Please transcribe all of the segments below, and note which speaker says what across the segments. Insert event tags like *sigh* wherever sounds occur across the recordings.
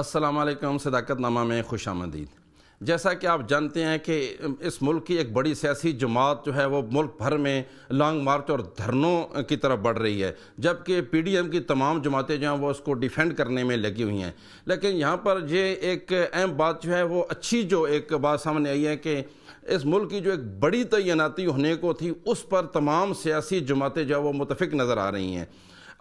Speaker 1: असलकम सदाकतनामा में खुश आमदीद जैसा कि आप जानते हैं कि इस मुल्क की एक बड़ी सियासी जमात जो है वो मुल्क भर में लॉन्ग मार्च और धरनों की तरफ बढ़ रही है जबकि पी डी एम की तमाम जमातें जो हैं वो उसको डिफेंड करने में लगी हुई हैं लेकिन यहाँ पर ये एक अहम बात जो है वो अच्छी जो एक बात सामने आई है कि इस मुल्क की जो एक बड़ी तैनाती होने को थी उस पर तमाम सियासी जमातें जो है वो मुतफिक नज़र आ रही हैं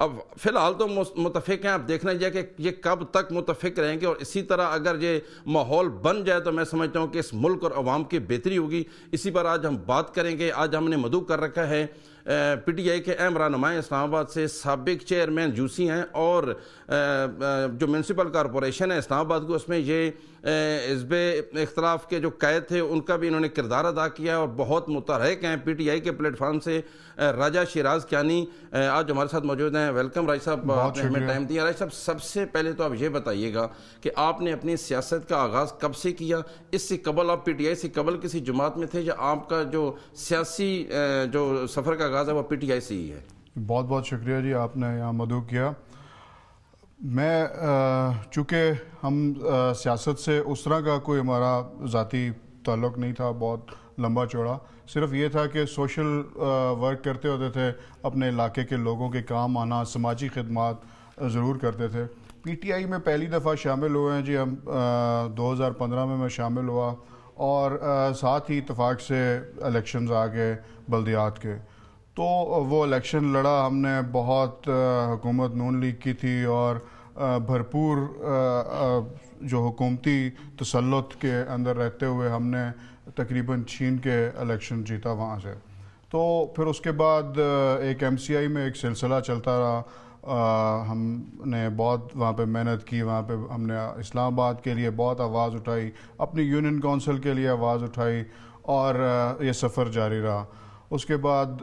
Speaker 1: अब फ़िलहाल तो मुतफ़िक हैं आप देखना यह कि ये कब तक मुतफ़िक रहेंगे और इसी तरह अगर ये माहौल बन जाए तो मैं समझता हूँ कि इस मुल्क और आवाम की बेहतरी होगी इसी पर आज हम बात करेंगे आज हमने मधु कर रखा है पी टी आई के अहम रहनुमा इस्लामाबाद से सबक चेयरमैन जूसी हैं और जो म्यूनसिपल कॉरपोरेशन है इस्लामाबाद को उसमें ये हजब इख्तलाफ के जो कैद थे उनका भी इन्होंने किरदार अदा किया और बहुत मुतरक हैं पी टी आई के प्लेटफॉर्म से राजा शिराज क्यानी आज हमारे साथ मौजूद हैं वेलकम राज साहब आपने हमें टाइम दिया राज साहब सबसे पहले तो आप ये बताइएगा कि आपने अपनी सियासत का आगाज़ कब से किया इससे कबल आप पी टी आई से कबल किसी जमात में थे या आपका जो सियासी जो सफ़र का है वो पीटीआई से ही है
Speaker 2: बहुत बहुत शुक्रिया जी आपने यहाँ मधु किया मैं चूँकि हम सियासत से उस तरह का कोई हमारा ज़ाती ताल्लुक नहीं था बहुत लंबा चौड़ा सिर्फ ये था कि सोशल वर्क करते होते थे अपने इलाके के लोगों के काम आना समाजी खदमात ज़रूर करते थे पीटीआई में पहली दफ़ा शामिल हुए हैं जी हम दो हज़ार पंद्रह में मैं शामिल हुआ और आ, साथ ही इतफाक़ से एलेक्शन आ गए बल्दियात के तो वो इलेक्शन लड़ा हमने बहुत हुकूमत नून लीग की थी और भरपूर जो हुकूमती तसलत के अंदर रहते हुए हमने तकरीबन छीन के इलेक्शन जीता वहाँ से तो फिर उसके बाद एक एम सी आई में एक सिलसिला चलता रहा हमने बहुत वहाँ पे मेहनत की वहाँ पे हमने इस्लामाबाद के लिए बहुत आवाज़ उठाई अपनी यूनियन काउंसिल के लिए आवाज़ उठाई और ये सफ़र जारी रहा उसके बाद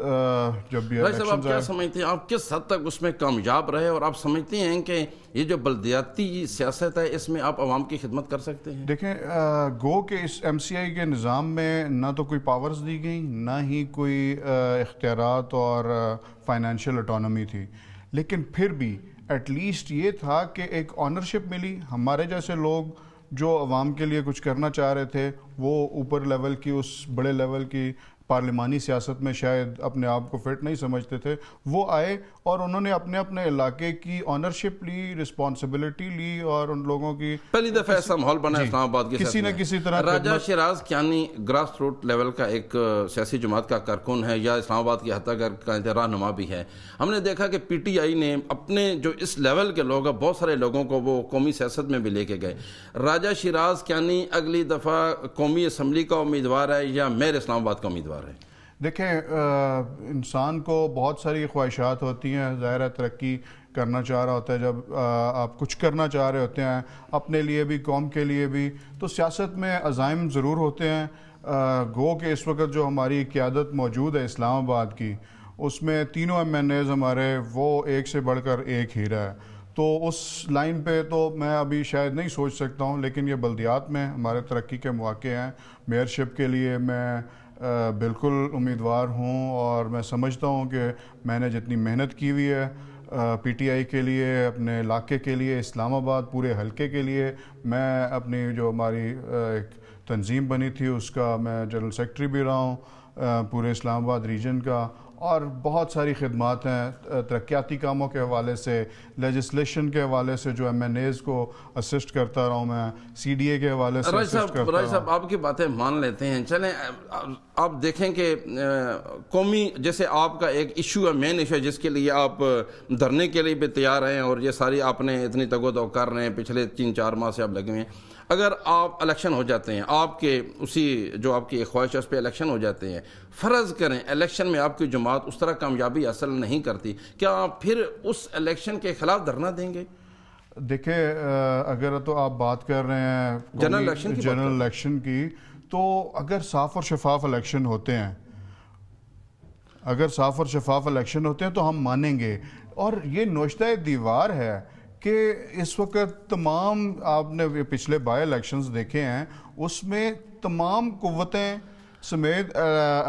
Speaker 2: जब भी भाई आप क्या
Speaker 1: समझते हैं आप किस हद तक उसमें कामयाब रहे और आप समझते हैं कि ये जो बलदियाती सियासत है इसमें आप आवाम की खिदमत कर सकते हैं
Speaker 2: देखें गो के इस एम सी आई के निज़ाम में ना तो कोई पावर्स दी गई ना ही कोई इख्तियारत और फाइनेंशियल अटोनमी थी लेकिन फिर भी एटलीस्ट ये था कि एक ऑनरशिप मिली हमारे जैसे लोग जो आवाम के लिए कुछ करना चाह रहे थे वो ऊपर लेवल की उस बड़े लेवल की पार्लिमानी सियासत में शायद अपने आप को फिट नहीं समझते थे वो आए और उन्होंने अपने अपने इलाके की ऑनरशिप ली रिस्पॉन्सिबिलिटी ली और उन लोगों की
Speaker 1: पहली दफा ऐसा माहौल बना इस्लामाबाद के किसी न किसी तरह Raja Shiraz Kiyani grass root level का एक सियासी जमात का कारकुन है या इस्लामाबाद की हत्यागर का रहनुमा भी है हमने देखा कि पी टी आई ने अपने जो इस लेवल के लोग हैं बहुत सारे लोगों को वो कौमी सियासत में भी लेके गए राजा शराज क्यानी अगली दफ़ा कौमी असम्बली का उम्मीदवार है या मेयर इस्लामाबाद का उम्मीदवार है
Speaker 2: देखें इंसान को बहुत सारी ख्वाहिशात होती हैं ज़ाहिर है तरक्की करना चाह रहा होता है जब आ, आप कुछ करना चाह रहे होते हैं अपने लिए भी कौम के लिए भी तो सियासत में अजाइम ज़रूर होते हैं गो के इस वक्त जो हमारी क्यादत मौजूद है इस्लामाबाद की उसमें तीनों एम एन एज़ हमारे वो एक से बढ़कर एक ही रहा है तो उस लाइन पे तो मैं अभी शायद नहीं सोच सकता हूँ लेकिन ये बल्दियात में हमारे तरक्की के मौके हैं मेयरशिप के लिए मैं बिल्कुल उम्मीदवार हूँ और मैं समझता हूँ कि मैंने जितनी मेहनत की हुई है पीटीआई के लिए अपने इलाके के लिए इस्लामाबाद पूरे हलके के लिए मैं अपनी जो हमारी एक तंजीम बनी थी उसका मैं जनरल सेक्रेटरी भी रहा हूँ पूरे इस्लामाबाद रीजन का और बहुत सारी खदमात हैं तरक्याती कामों के हवाले से लेजिस्लेशन के हवाले से जो एम एन एज़ को असिस्ट करता रहा हूँ मैं सी डी ए के हवाले से राय साहब
Speaker 1: आपकी बातें मान लेते हैं चलें आप देखें कि कौमी जैसे आपका एक इशू है मेन इशू है जिसके लिए आप धरने के लिए भी तैयार हैं और ये सारी आपने इतनी तगो कर रहे हैं पिछले तीन चार माह से आप लगे हुए हैं अगर आप इलेक्शन हो जाते हैं आपके उसी जो आपकी ख्वाहिश है उस पर इलेक्शन हो जाते हैं फ़र्ज़ करें इलेक्शन में आपकी जमात उस तरह कामयाबी हासिल नहीं करती क्या आप फिर उस इलेक्शन के ख़िलाफ़ धरना देंगे
Speaker 2: देखिए अगर तो आप बात कर रहे हैं जनरल इलेक्शन जनरल इलेक्शन की तो अगर साफ और शफाफ इलेक्शन होते हैं अगर साफ और शफाफ इलेक्शन होते हैं तो हम मानेंगे और ये नोशता दीवार है कि इस वक्त तमाम आपने पिछले बाई इलेक्शन देखे हैं उसमें तमाम कुतें समेत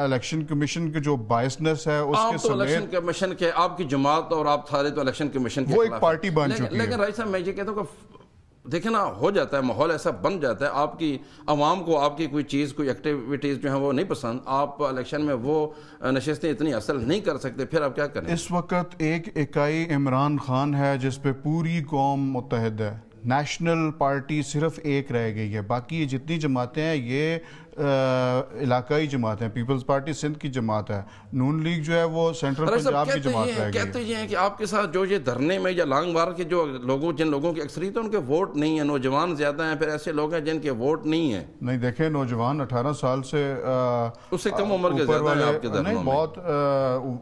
Speaker 2: इलेक्शन कमीशन के जो बायसनेस है उसके तो समेत
Speaker 1: कमीशन के आपकी जमात और आप सारे तो इलेक्शन कमीशन वो एक पार्टी बन चुकी है लेकिन राइट साहब मैं ये कहता हूँ देखे ना हो जाता है माहौल ऐसा बन जाता है आपकी आवाम को आपकी कोई चीज़ कोई एक्टिविटीज़ जो है वो नहीं पसंद आप इलेक्शन में वो नशस्तें इतनी असल नहीं कर सकते फिर आप क्या करें इस
Speaker 2: वक्त एक इकाई इमरान खान है जिस पर पूरी कौम मुतहद है नेशनल पार्टी सिर्फ एक रह गई है बाकी ये जितनी जमातें हैं ये इलाकाई जमात है पीपल्स पार्टी सिंध की जमात है नून लीग जो है वो सेंट्रल पंजाब की जमात है कहते
Speaker 1: ये हैं कि आपके साथ जो ये धरने में या लांग बार के जो लोगों जिन लोगों की अक्सरियत है उनके वोट नहीं है नौजवान ज्यादा हैं फिर ऐसे लोग हैं जिनके वोट नहीं है
Speaker 2: नहीं देखे नौजवान अठारह साल से
Speaker 1: उससे कम उम्र के नहीं बहुत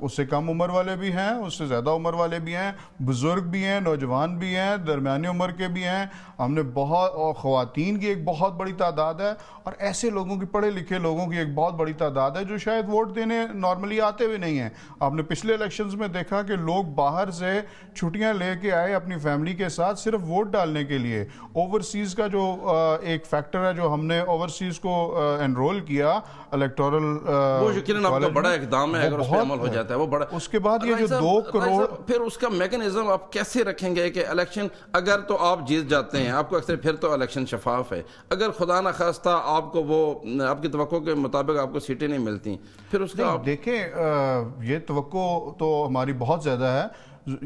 Speaker 2: उससे कम उम्र वाले भी हैं उससे ज्यादा उम्र वाले भी हैं बुजुर्ग भी हैं नौजवान भी हैं दरमियानी उम्र के भी हैं हमने बहुत और की एक बहुत बड़ी तादाद है और ऐसे लोगों की भी पढ़े लिखे लोगों की एक बहुत बड़ी तादाद है जो शायद वोट देने नॉर्मली आते हुए नहीं हैं आपने पिछले इलेक्शंस में देखा कि लोग बाहर से छुट्टियां लेके आए अपनी फैमिली के साथ सिर्फ वोट डालने के लिए ओवरसीज़ का जो एक फैक्टर है जो हमने ओवरसीज़ को एनरोल किया इलेक्टोरल बड़ा इकदाम है अगर उस अमल हो जाता
Speaker 1: है वो बड़ा उसके बाद ये जो दो करोड़ फिर उसका मैकेनिज्म आप कैसे रखेंगे कि इलेक्शन अगर तो आप जीत जाते हैं आपको अक्सर फिर तो इलेक्शन शफाफ है अगर खुदा ना खास्ता आपको वो आपकी तो के मुताबिक आपको सीटें नहीं मिलती
Speaker 2: फिर उसका आप... देखें ये तो तो हमारी बहुत ज़्यादा है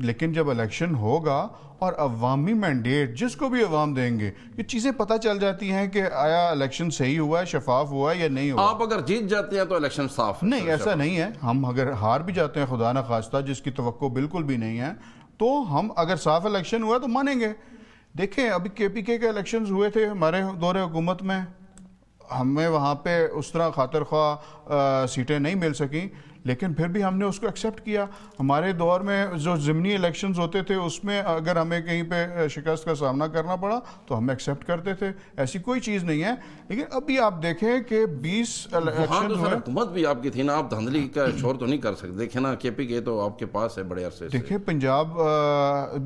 Speaker 2: लेकिन जब इलेक्शन होगा और अवामी मैंडेट जिसको भी अवाम देंगे ये चीज़ें पता चल जाती हैं कि आया इलेक्शन सही हुआ है शफाफ हुआ है या नहीं हुआ
Speaker 1: आप अगर जीत जाते हैं तो इलेक्शन साफ नहीं ऐसा नहीं
Speaker 2: है हम अगर हार भी जाते हैं खुदा न खास्ता जिसकी तो बिल्कुल भी नहीं है तो हम अगर साफ इलेक्शन हुआ तो मानेंगे देखें अभी के पी के इलेक्शन हुए थे हमारे दौरे हुकूमत में हमें वहाँ पे उस तरह खातर खा सीटें नहीं मिल सकें लेकिन फिर भी हमने उसको एक्सेप्ट किया हमारे दौर में जो ज़मनी इलेक्शन होते थे उसमें अगर हमें कहीं पर शिकस्त का सामना करना पड़ा तो हम एक्सेप्ट करते थे ऐसी कोई चीज़ नहीं है लेकिन अभी आप देखें कि बीस इलेक्शन तो
Speaker 1: हुकूमत भी आपकी थी ना आप धांधली का शोर तो नहीं कर सकते देखे ना के पी के तो आपके पास है बड़े अरसे देखिए
Speaker 2: पंजाब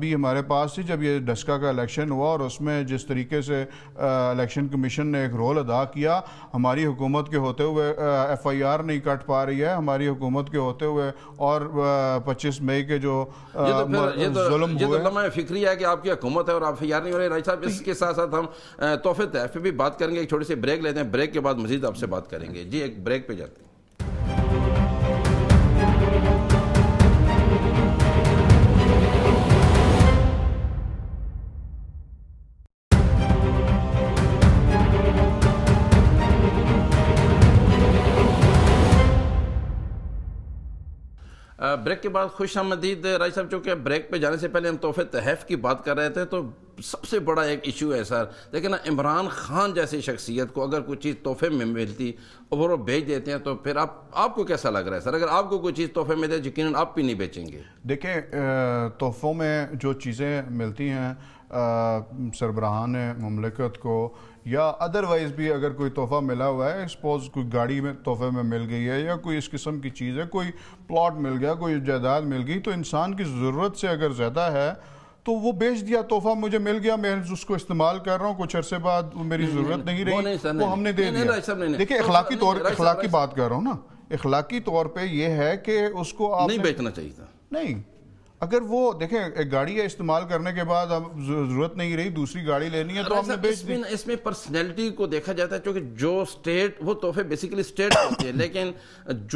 Speaker 2: भी हमारे पास थी जब ये डस्का का इलेक्शन हुआ और उसमें जिस तरीके से इलेक्शन कमीशन ने एक रोल अदा किया हमारी हुकूमत के होते हुए एफ आई आर नहीं कट पा रही है हमारी हुकूमत के होते हुए और पच्चीस मई के जो ये तो फिर ये तो ये
Speaker 1: तो फिक्री है कि आपकी हुकूमत है और आप यार नहीं हो रहे राय साहब इसके साथ साथ हम तोहफे तहफे भी बात करेंगे एक छोटी सी ब्रेक लेते हैं ब्रेक के बाद मजीद आपसे बात करेंगे जी एक ब्रेक पे जाते हैं ब्रेक के बाद खुश आमदीद राय साहब चूँकि ब्रेक पे जाने से पहले हम तोहफे तहफ की बात कर रहे थे तो सबसे बड़ा एक इशू है सर लेकिन इमरान खान जैसी शख्सियत को अगर कोई चीज़ तोहफे में मिलती और वो भेज देते हैं तो फिर आप आपको कैसा लग रहा है सर अगर आपको कोई चीज़ तोहफे में दे यकीन आप भी नहीं बेचेंगे
Speaker 2: देखें तोहफ़ों में जो चीज़ें मिलती हैं सरबराहान ममलिकत को या अदरवाइज भी अगर कोई तोहफा मिला हुआ है सपोज कोई गाड़ी में तोहफे में मिल गई है या कोई इस किस्म की चीज़ है कोई प्लॉट मिल गया कोई जायदाद मिल गई तो इंसान की ज़रूरत से अगर ज़्यादा है तो वो बेच दिया तोहफा मुझे मिल गया मैं उसको इस्तेमाल कर रहा हूँ कुछ अरसे बाद मेरी हम्म, जरूरत हम्म, नहीं रही वो, वो हमने दे दिया देखिए अखलाकी तौर अखलाकी बात कर रहा हूँ ना अखलाकी तौर पर यह है कि उसको आप नहीं बेचना चाहिए था नहीं अगर वो देखें है इस्तेमाल करने के बाद अब जरूरत नहीं रही दूसरी गाड़ी लेनी है तो हमने बेच दी
Speaker 1: इसमें पर्सनैलिटी को देखा जाता है क्योंकि जो स्टेट वो तोहफे बेसिकली स्टेट होती है लेकिन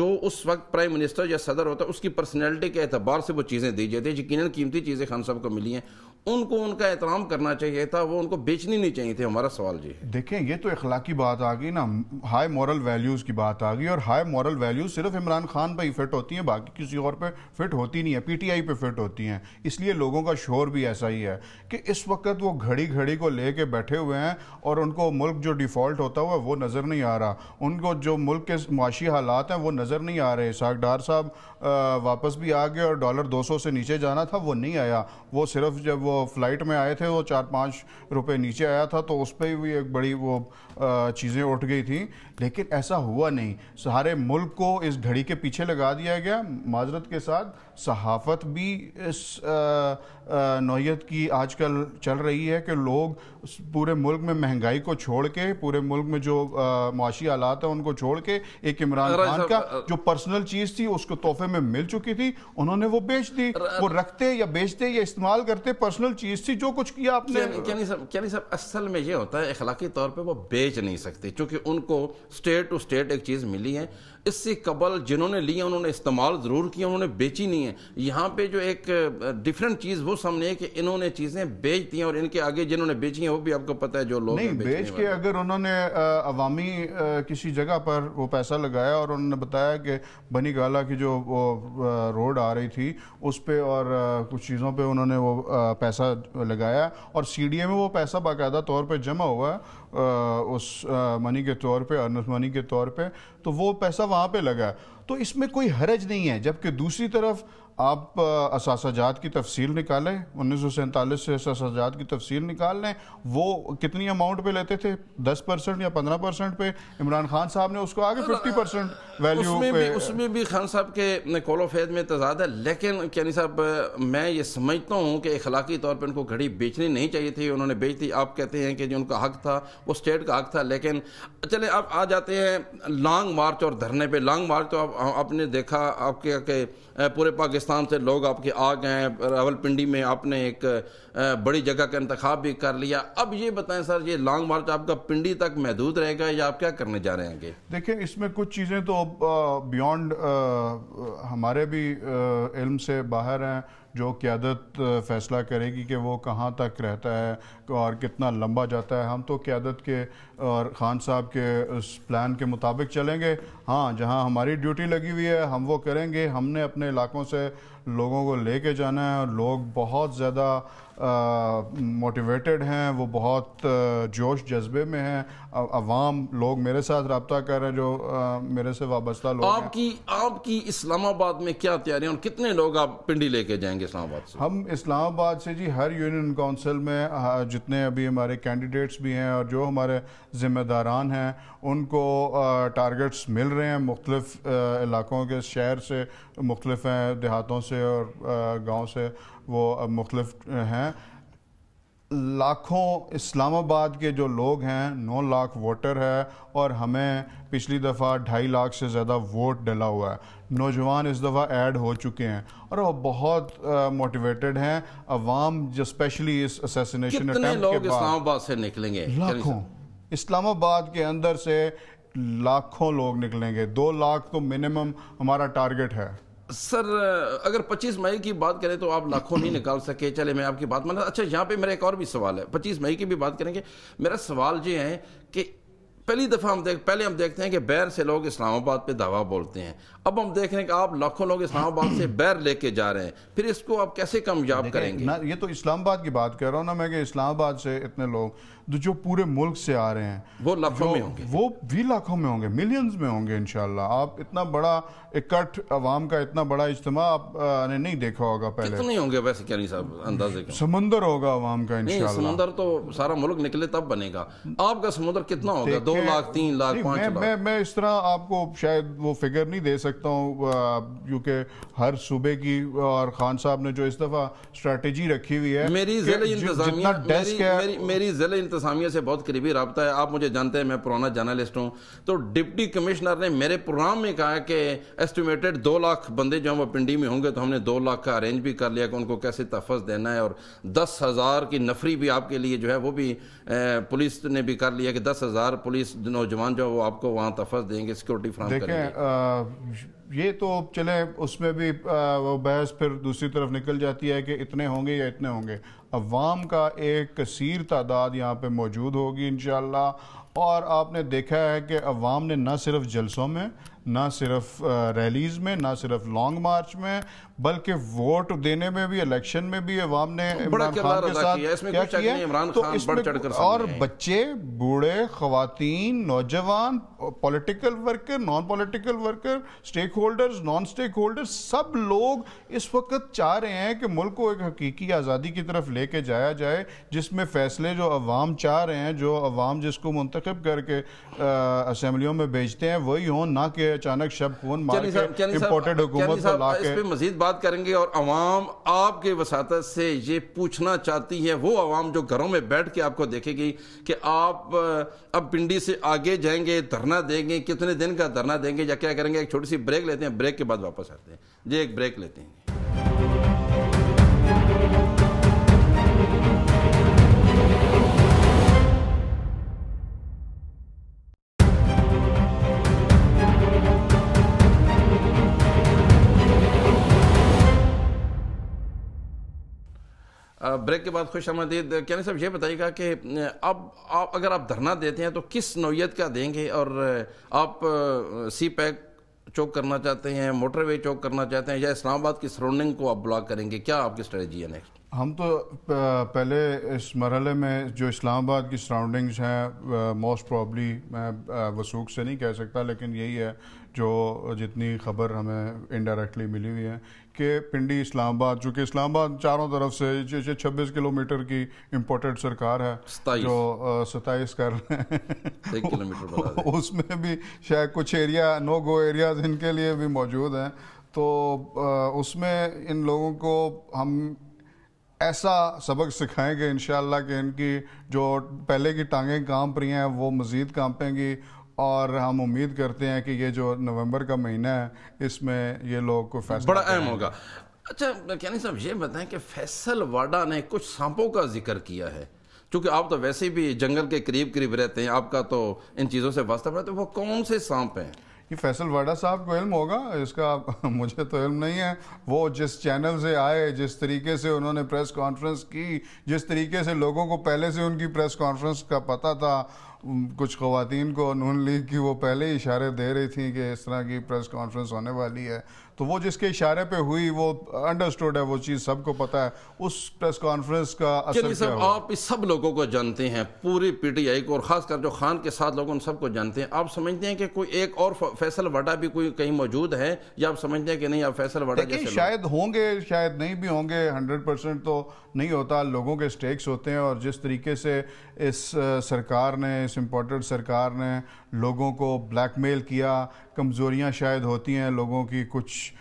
Speaker 1: जो उस वक्त प्राइम मिनिस्टर या सदर होता है उसकी पर्सनैलिटी के एतबार से वो चीज़ें दी जाती है यकीन कीमती चीज़ें खान साहब को मिली हैं उनको उनका एहतराम करना चाहिए था वो उनको बेचनी नहीं चाहिए थी हमारा सवाल जी है
Speaker 2: देखें ये तो इखलाकी बात आ गई ना हाई मॉरल वैल्यूज़ की बात आ गई और हाई मॉरल वैल्यूज़ सिर्फ इमरान खान पर ही फिट होती हैं बाकी किसी और पर फिट होती नहीं है पीटीआई पे फिट होती हैं इसलिए लोगों का शोर भी ऐसा ही है कि इस वक्त वो घड़ी घड़ी को ले कर बैठे हुए हैं और उनको मुल्क जो डिफ़ॉल्ट होता हुआ वो नज़र नहीं आ रहा उनको जो मुल्क के माशी हालात हैं वो नज़र नहीं आ रहे सागडार साहब वापस भी आ गया और डॉलर 200 से नीचे जाना था वो नहीं आया वो सिर्फ जब वो फ्लाइट में आए थे वो चार पाँच रुपये नीचे आया था तो उस पर भी एक बड़ी वो चीज़ें उठ गई थी लेकिन ऐसा हुआ नहीं सारे मुल्क को इस घड़ी के पीछे लगा दिया गया माजरत के साथ सहाफत भी इस नोयत की आजकल चल रही है कि लोग पूरे मुल्क में महंगाई को छोड़ के पूरे मुल्क में जो मुआशी आलात हैं उनको छोड़ के एक इमरान खान का जो पर्सनल चीज़ थी उसको तोहफे में मिल चुकी थी उन्होंने वो बेच दी वो रखते या बेचते या इस्तेमाल करते पर्सनल चीज थी जो कुछ किया आपने
Speaker 1: क्या साहब असल में ये होता है अखलाकी तौर पर वो बेच नहीं सकते चूंकि उनको स्टेट टू स्टेट एक चीज़ मिली है इससे कबल जिन्होंने लिया उन्होंने इस्तेमाल ज़रूर किया उन्होंने बेची नहीं है यहाँ पे जो एक डिफरेंट चीज़ वो सामने कि इन्होंने चीज़ें बेच दी हैं और इनके आगे जिन्होंने बेची हैं वो भी आपको पता है जो लोग नहीं बेच के
Speaker 2: अगर उन्होंने अवामी किसी जगह पर वो पैसा लगाया और उन्होंने बताया कि बनी गाला की जो वो रोड आ रही थी उस पर और कुछ चीज़ों पर उन्होंने वो पैसा लगाया और सी डी ए में वो पैसा बाकायदा तौर पर जमा हुआ है उस मनी के तौर पे अर्नस मनी के तौर पे तो वो पैसा वहाँ पे लगा तो इसमें कोई हरज नहीं है जबकि दूसरी तरफ आप असाजात की तफसील निकालें उन्नीस सौ सैंतालीस से असाजात की तफसील निकाल लें वो कितनी अमाउंट पे लेते थे दस परसेंट या पंद्रह परसेंट पे इमरान खान साहब ने उसको आगे फिफ्टी परसेंट वैल्यू उसमें भी,
Speaker 1: उसमें भी खान साहब के कौलो फैद में तजाद है लेकिन कैनी साहब मैं ये समझता हूँ कि अखलाकी तौर पर उनको घड़ी बेचनी नहीं चाहिए थी उन्होंने बेच दी आप कहते हैं कि जो उनका हक था वो स्टेट का हक था लेकिन चले आप आ जाते हैं लॉन्ग मार्च और धरने पर लॉन्ग मार्च तो आपने देखा आपके पूरे पाकिस्तान पाकिस्तान से लोग आपके आ गए रावलपिंडी में आपने एक बड़ी जगह का इंतखब भी कर लिया अब ये बताएं सर ये लॉन्ग मार्च आपका पिंडी तक महदूद रहेगा या आप क्या करने जा रहे हैं आगे
Speaker 2: देखिए इसमें कुछ चीज़ें तो बियॉन्ड हमारे भी इल्म से बाहर हैं जो क्यादत फैसला करेगी कि वो कहाँ तक रहता है और कितना लंबा जाता है हम तो क्यादत के और ख़ान साहब के उस प्लान के मुताबिक चलेंगे हाँ जहाँ हमारी ड्यूटी लगी हुई है हम वो करेंगे हमने अपने इलाकों से लोगों को लेके जाना है और लोग बहुत ज़्यादा मोटिवेटेड हैं वो बहुत जोश जज्बे में हैं अवाम लोग मेरे साथ रबता कर रहे हैं जो आ, मेरे से वाबस्ता लोग आपकी
Speaker 1: आपकी इस्लामाबाद में क्या है और कितने लोग आप पिंडी लेके जाएंगे इस्लामाबाद से
Speaker 2: हम इस्लामाबाद से जी हर यूनियन काउंसिल में जितने अभी हमारे कैंडिडेट्स भी हैं और जो हमारे ज़िम्मेदारान हैं उनको टारगेट्स मिल रहे हैं मुख्तलफ़ इलाकों के शहर से मुख्तलिफ हैं देहातों से से और गांव से वो मुख्तलफ हैं लाखों इस्लामाबाद के जो लोग हैं नौ लाख वोटर है और हमें पिछली दफ़ा ढाई लाख से ज़्यादा वोट डला हुआ है नौजवान इस दफ़ा ऐड हो चुके हैं और वो बहुत मोटिवेटेड हैं अवाम जो स्पेशली इस असेसिनेशन लोग इस्लामाबाद
Speaker 1: से निकलेंगे लाखों
Speaker 2: इस्लामाबाद के अंदर से लाखों लोग निकलेंगे दो लाख तो मिनिमम हमारा टारगेट है
Speaker 1: सर अगर 25 मई की बात करें तो आप लाखों नहीं निकाल सके चले मैं आपकी बात माना अच्छा यहाँ पे मेरा एक और भी सवाल है 25 मई की भी बात करेंगे मेरा सवाल ये है कि पहली दफ़ा हम देख पहले हम देखते हैं कि बैर से लोग इस्लामाबाद पे दावा बोलते हैं अब हम देख रहे हैं कि आप लाखों लोग इस्लामाबाद से बैर लेके जा रहे हैं फिर इसको आप कैसे कामयाब करेंगे
Speaker 2: ना ये तो इस्लामाबाद की बात कर रहा हूँ ना मैं कि इस्लामाबाद से इतने लोग जो पूरे मुल्क से आ रहे हैं वो लाखों में होंगे वो भी लाखों में होंगे मिलियंस में होंगे इन आप इतना बड़ा इकट्ठ आवाम का इतना बड़ा इज्तम आपने नहीं देखा होगा पहले कितने
Speaker 1: होंगे वैसे क्या नहीं साहब अंदाजे समुंदर
Speaker 2: होगा आवाम का इन समुंदर
Speaker 1: तो सारा मुल्क निकले तब बनेगा आपका समुद्र कितना होगा दो लाख तीन लाख लाख
Speaker 2: मैं इस तरह आपको शायद वो फिगर नहीं दे सकता देखता हूँ क्योंकि हर सूबे की और खान साहब ने जो इस दफ़ा स्ट्रेटेजी रखी हुई है मेरी जिले इंतजामिया मेरी, मेरी,
Speaker 1: मेरी जिले इंतजामिया से बहुत करीबी रहा है आप मुझे जानते हैं मैं पुराना जर्नलिस्ट हूँ तो डिप्टी कमिश्नर ने मेरे प्रोग्राम में कहा कि एस्टिमेटेड दो लाख बंदे जो हैं वो पिंडी में होंगे तो हमने दो लाख का अरेंज भी कर लिया कि उनको कैसे तफज देना है और दस हज़ार की नफरी भी आपके लिए जो है वो भी पुलिस ने भी कर लिया कि दस हज़ार पुलिस नौजवान जो है वो आपको वहाँ तफज देंगे सिक्योरिटी फ्राम
Speaker 2: देखें future. ये तो चले उसमें भी वो बहस फिर दूसरी तरफ निकल जाती है कि इतने होंगे या इतने होंगे अवाम का एक कसर तादाद यहाँ पे मौजूद होगी इन और आपने देखा है कि अवाम ने ना सिर्फ जलसों में ना सिर्फ रैलीज़ में ना सिर्फ लॉन्ग मार्च में बल्कि वोट देने में भी इलेक्शन में भी अवाम ने तो इमरान खान के साथ क्या किया इमरान तो इसमें और बच्चे बूढ़े खुवान नौजवान political worker non political worker stakeholders non stakeholders सब लोग इस वक्त चाह रहे हैं कि मुल्क को एक हकीकी आज़ादी की तरफ लेके जाया जाए जिसमें फ़ैसले जो अवाम चाह रहे हैं जो अवाम जिसको मुंतखब करके असम्बलियों में भेजते हैं वही हों ना कि अचानक शब खून इम्पोर्टेड हुकूमत
Speaker 1: मजीद बात करेंगे और अवाम आपके वसात से ये पूछना चाहती है वो अवाम जो घरों में बैठ के आपको देखेगी कि आप अब पिंडी से आगे जाएंगे धरना देंगे कितने दिन का धरना देंगे या क्या करेंगे एक छोटी सी ब्रेक लेते हैं ब्रेक के बाद वापस आते हैं जी एक ब्रेक लेते हैं ब्रेक के बाद खुश आमदीद कहने साहब ये बताइएगा कि अब आप अगर आप धरना देते हैं तो किस नोयत का देंगे और आप सी पैक चौक करना चाहते हैं मोटरवे चौक करना चाहते हैं या इस्लामाबाद की सराउंडिंग को आप ब्लॉक करेंगे क्या आपकी स्ट्रेटजी है नेक्स्ट
Speaker 2: हम तो पहले इस मरहले में जो इस्लामाबाद की सराउंडिंग्स हैं मोस्ट प्रॉब्ली मैं वसूख से नहीं कह सकता लेकिन यही है जो जितनी खबर हमें इनडायरेक्टली मिली हुई है के पिंडी इस्लामाबाद चूँकि इस्लामाबाद चारों तरफ से जैसे छब्बीस किलोमीटर की इम्पोर्टेड सरकार है जो सताईस कर रहे
Speaker 1: हैं
Speaker 2: *laughs* उसमें भी शायद कुछ एरिया नो गो एरियाज इनके लिए भी मौजूद हैं तो उसमें इन लोगों को हम ऐसा सबक सिखाएंगे इन कि इनकी जो पहले की टांगें कांप रही हैं वो मज़ीद कांपेंगी और हम उम्मीद करते हैं कि ये जो नवंबर का महीना है इसमें ये लोग को फैसला बड़ा अहम होगा
Speaker 1: अच्छा कहनी साहब ये बताएं कि फैसल वाडा ने कुछ सांपों का जिक्र किया है क्योंकि आप तो वैसे भी जंगल के करीब करीब रहते हैं आपका तो इन चीज़ों से वास्ता रहते हैं तो वो कौन से सांप हैं
Speaker 2: कि फैसल वाडा साहब को इल्म होगा इसका *laughs* मुझे तो इल्म नहीं है वो जिस चैनल से आए जिस तरीके से उन्होंने प्रेस कॉन्फ्रेंस की जिस तरीके से लोगों को पहले से उनकी प्रेस कॉन्फ्रेंस का पता था कुछ खुवान को नून लीग की वो पहले इशारे दे रही थी कि इस तरह की प्रेस कॉन्फ्रेंस होने वाली है तो वो जिसके इशारे पे हुई वो अंडरस्टूड है वो चीज़ सबको पता है उस प्रेस कॉन्फ्रेंस का असर क्या हुआ?
Speaker 1: आप इस सब लोगों को जानते हैं पूरी पीटीआई को और ख़ासकर जो खान के साथ लोग उन सबको जानते हैं आप समझते हैं कि कोई एक और फैसल वडा भी कोई कहीं मौजूद है या आप समझते हैं कि नहीं आप फैसल वडा शायद
Speaker 2: होंगे शायद नहीं भी होंगे हंड्रेड परसेंट तो नहीं होता लोगों के स्टेक्स होते हैं और जिस तरीके से इस सरकार ने इस इम्पोर्टेंट सरकार ने लोगों को ब्लैकमेल किया कमज़ोरियाँ शायद होती हैं लोगों की कुछ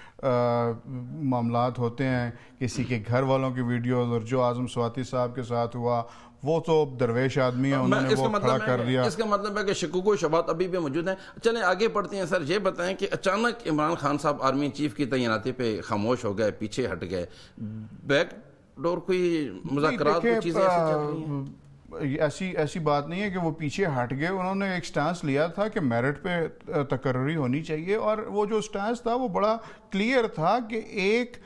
Speaker 2: मामला होते हैं किसी के घर वालों की वीडियोज़ और जो आज़म स्वाति साहब के साथ हुआ वो तो दरवेश आदमी है उन्होंने वो मतलब खड़ा कर दिया इसका
Speaker 1: मतलब है कि शिकुको शबात अभी भी मौजूद हैं चलें आगे पढ़ते हैं सर ये बताएं कि अचानक इमरान खान साहब आर्मी चीफ की तैनाती पे खामोश हो गए पीछे हट गए बैक डोर कोई मुजाकर
Speaker 2: ऐसी ऐसी बात नहीं है कि वो पीछे हट गए उन्होंने एक स्टांस लिया था कि मेरिट पे तकर्री होनी चाहिए और वो जो स्टांस था वो बड़ा क्लियर था कि एक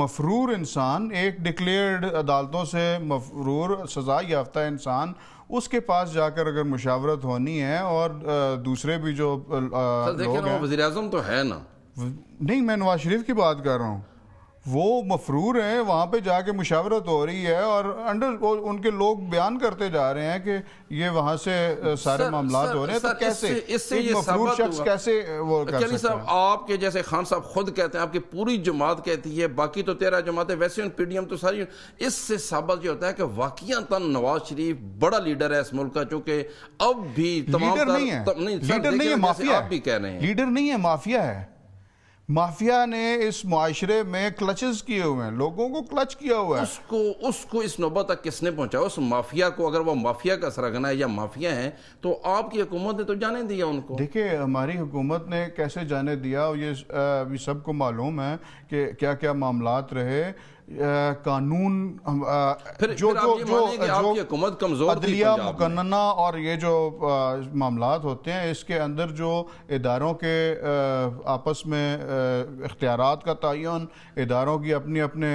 Speaker 2: मफरूर इंसान एक डिक्लेयर्ड अदालतों से मफरूर सज़ा याफ्ता इंसान उसके पास जाकर अगर मुशावरत होनी है और दूसरे भी जो वजी तो है ना नहीं मैं नवाज शरीफ की बात कर रहा हूँ वो मफरूर हैं वहाँ पे जाके मुशावरत हो रही है और अंडर उनके लोग बयान करते जा रहे हैं कि ये वहाँ से सारे मामला हो रहे हैं तो कैसे इससे ये मफरूर शख्स कैसे वो कर साहब
Speaker 1: आपके जैसे खान साहब खुद कहते हैं आपकी पूरी जमात कहती है बाकी तो तेरह जमात है वैसे उन पीडीएम तो सारी इससे साबित ये होता है कि वाकिया नवाज शरीफ बड़ा लीडर है इस मुल्क का चूंकि अब भी तमाम नहीं है लीडर नहीं है माफिया आप भी कह रहे हैं
Speaker 2: लीडर नहीं है माफिया है माफिया ने इस मुआरे में क्लचेस किए हुए हैं लोगों को क्लच किया हुआ है उसको
Speaker 1: उसको इस नौबत तक किसने पहुंचा उस माफिया को अगर वो माफिया का सरागना है या माफिया है तो आपकी हुकूमत ने तो जाने दिया उनको
Speaker 2: देखिए हमारी हुकूमत ने कैसे जाने दिया ये सबको मालूम है कि क्या क्या मामला रहे कानून
Speaker 1: जो जो जो जो अदलिया मुकन्ना
Speaker 2: और ये जो मामला होते हैं इसके अंदर जो इदारों के आपस में इख्तियार का तयन इदारों की अपने अपने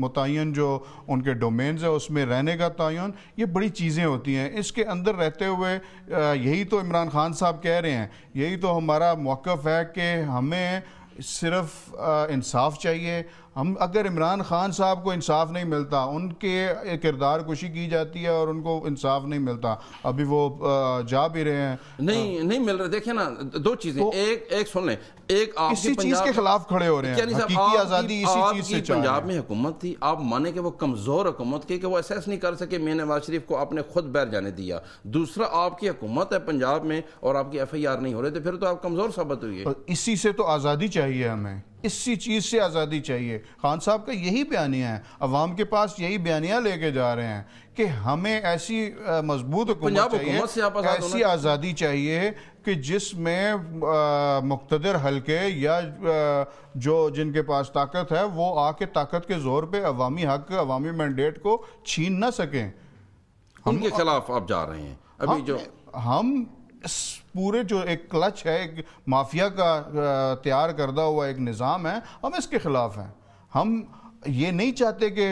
Speaker 2: मुतन जो उनके डोमेन्स है उसमें रहने का तयन ये बड़ी चीज़ें होती हैं इसके अंदर रहते हुए यही तो इमरान खान साहब कह रहे हैं यही तो हमारा मौक़ है कि हमें सिर्फ इंसाफ चाहिए हम अगर इमरान खान साहब को इंसाफ नहीं मिलता उनके किरदार कुशी की जाती है और उनको इंसाफ नहीं मिलता अभी वो जा
Speaker 1: भी रहे हैं नहीं नहीं मिल रहे देखिए ना दो चीजें तो, एक एक सुन लें एक इसी चीज के खिलाफ खड़े हो रहे हैं आजादी इसी चीज से पंजाब में हुकूमत थी आप माने कि वो कमजोर हुकूमत थी कि वो एसेस नहीं कर सके मैं नवाज शरीफ को आपने खुद बैर जाने दिया दूसरा आपकी हुकूमत है पंजाब में और आपकी एफ आई आर नहीं हो रहे थे तो फिर तो आप कमजोर साबित हुई तो
Speaker 2: इसी से तो आजादी चाहिए चाहिए हमें इसी चीज़ से आज़ादी चाहिए खान साहब का यही बयानिया है अवाम के पास यही बयानिया लेके जा रहे हैं कि हमें ऐसी मजबूत ऐसी आज़ादी चाहिए कि जिसमें मुख्तर हलके या आ, जो जिनके पास ताकत है वो आके ताकत के जोर पे अवामी हक अवामी मैंडेट को छीन ना सकें हम के खिलाफ
Speaker 1: आप जा रहे हैं अभी हम, जो
Speaker 2: हम पूरे जो एक क्लच है एक माफिया का तैयार करदा हुआ एक निज़ाम है हम इसके ख़िलाफ़ हैं हम ये नहीं चाहते कि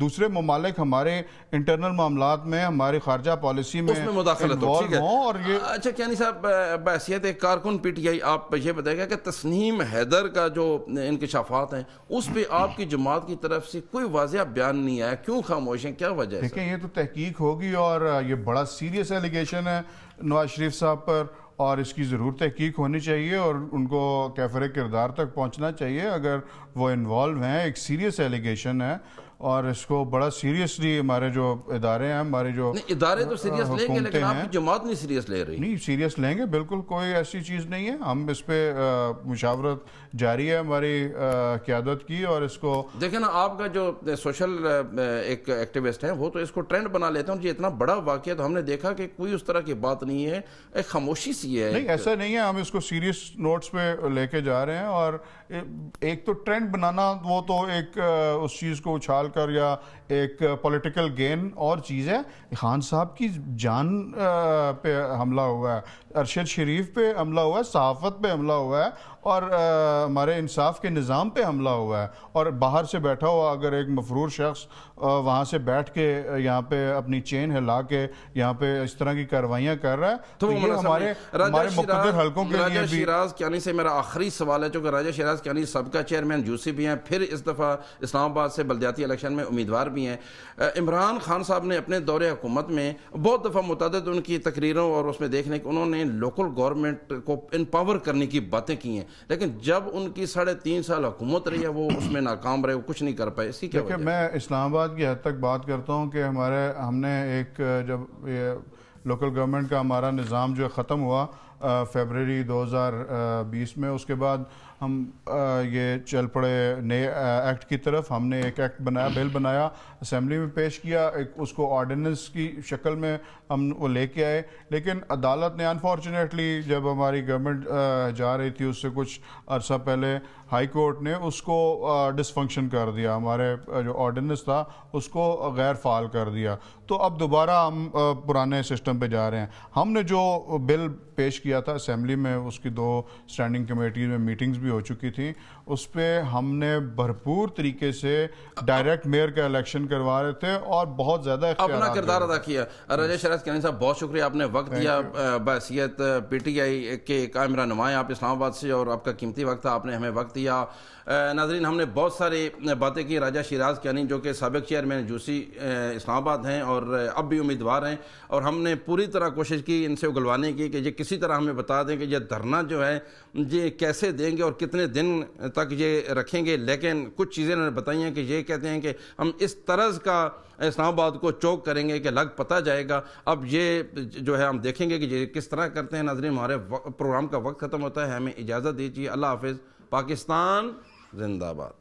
Speaker 2: दूसरे ममालिक हमारे इंटरनल मामला में हमारे खारजा पॉलिसी में उसमें मुदाखलत हो ठीक है
Speaker 1: और ये अच्छा क्या नहीं साहब बहसीत एक कारकुन पी टी आई आप ये बताएगा कि तस्नीम हैदर का जो इंकशाफात हैं उस पर आपकी जमात की तरफ से कोई वाजह बयान नहीं आया क्यों खामोश है क्या वजह
Speaker 2: देखिए ये तो तहकीक होगी और ये बड़ा सीरियस एलिगेशन है नवाज शरीफ साहब पर और इसकी ज़रूर तहकीक होनी चाहिए और उनको कैफर किरदार तक पहुंचना चाहिए अगर वो इन्वॉल्व हैं एक सीरियस एलिगेशन है और इसको बड़ा सीरियसली हमारे जो इदारे हैं हमारे जो इदारे तो सीरियस लेंगे लेकिन आपकी
Speaker 1: जमात नहीं सीरियस ले रही
Speaker 2: नहीं सीरियस लेंगे बिल्कुल कोई ऐसी चीज़ नहीं है हम इस पर मुशावरत जारी है हमारी क्यादत की और इसको
Speaker 1: देखें ना आपका जो सोशल एक एक्टिविस्ट है वो तो इसको ट्रेंड बना लेते हैं इतना बड़ा वाक्य तो हमने देखा कि कोई उस तरह की बात नहीं है एक खामोशी सी है नहीं ऐसा
Speaker 2: नहीं है हम इसको सीरियस नोट्स पे लेके जा रहे हैं और एक तो ट्रेंड बनाना वो तो एक उस चीज़ को उछाल डालकर या एक पॉलिटिकल गेन और चीज़ है खान साहब की जान पे हमला हुआ है अरशद शरीफ पे हमला हुआ है सहाफ़त पे हमला हुआ है और हमारे इंसाफ के निज़ाम पे हमला हुआ है और बाहर से बैठा हुआ अगर एक मफरूर शख्स वहाँ से बैठ के यहाँ पे अपनी चेन हिला के यहाँ पे इस तरह की कार्रवाइयाँ कर रहा है तो, तो ये हमारे हमारे मुकदर हल्कों के लिए शराज
Speaker 1: क्यानी से मेरा आखिरी सवाल है चूँकि राजा शराज क्यानी सबका चेयरमैन जूसी भी हैं फिर इस दफ़ा इस्लामाबाद से बलदियाती इलेक्शन में उम्मीदवार भी भी हैं इमरान खान साहब ने अपने दौरे हुकूमत में बहुत दफ़ा मुतद उनकी तकरीरों और उसमें देखने की उन्होंने लोकल गवर्नमेंट को एम्पावर करने की बातें की हैं लेकिन जब उनकी साढ़े तीन साल हुकूमत रही है वो उसमें नाकाम रहे वो कुछ नहीं कर पाए इसी क्या
Speaker 2: मैं इस्लामाबाद की हद तक बात करता हूँ कि हमारे हमने एक जब लोकल गवर्नमेंट का हमारा निज़ाम जो है ख़त्म हुआ फेबररी 2020 में उसके बाद हम ये चल पड़े नए एक्ट की तरफ हमने एक एक्ट बनाया बिल बनाया असम्बली में पेश किया एक उसको ऑर्डिनेंस की शक्ल में हम वो लेके आए लेकिन अदालत ने अनफॉर्चुनेटली जब हमारी गवर्नमेंट जा रही थी उससे कुछ अरसा पहले हाई कोर्ट ने उसको डिसफंक्शन कर दिया हमारे जो ऑर्डिनेंस था उसको गैर फाल कर दिया तो अब दोबारा हम पुराने सिस्टम पे जा रहे हैं हमने जो बिल पेश किया था असम्बली में उसकी दो स्टैंडिंग कमेटी में मीटिंग्स भी हो चुकी थी उस पर हमने भरपूर तरीके से डायरेक्ट मेयर का इलेक्शन करवा रहे थे और बहुत ज़्यादा अपना किरदार अदा किया राजेश
Speaker 1: शरद कहनी साहब बहुत शुक्रिया आपने वक्त दिया बसीत पी टी आई के कामरा नुमाया आप इस्लामाबाद से और आपका कीमती वक्त था आपने हमें वक्त दिया नाजरीन हमने बहुत सारी बातें की राजा शिराज कैनी जो कि सबक चेयरमैन जूसी इस्लामाबाद हैं और अब भी उम्मीदवार हैं और हमने पूरी तरह कोशिश की इनसे उगलवाने की कि ये किसी तरह हमें बता दें कि ये धरना जो है ये कैसे देंगे और कितने दिन तक ये रखेंगे लेकिन कुछ चीज़ें इन्होंने बताई हैं कि ये कहते हैं कि हम इस तरह का इस्लामाबाद को चौक करेंगे कि लग पता जाएगा अब ये जो है हम देखेंगे कि ये किस तरह करते हैं नाजरीन हमारे प्रोग्राम का वक्त ख़त्म होता है हमें इजाज़त दीजिए अल्लाह हाफिज़ पाकिस्तान जिंदाबाद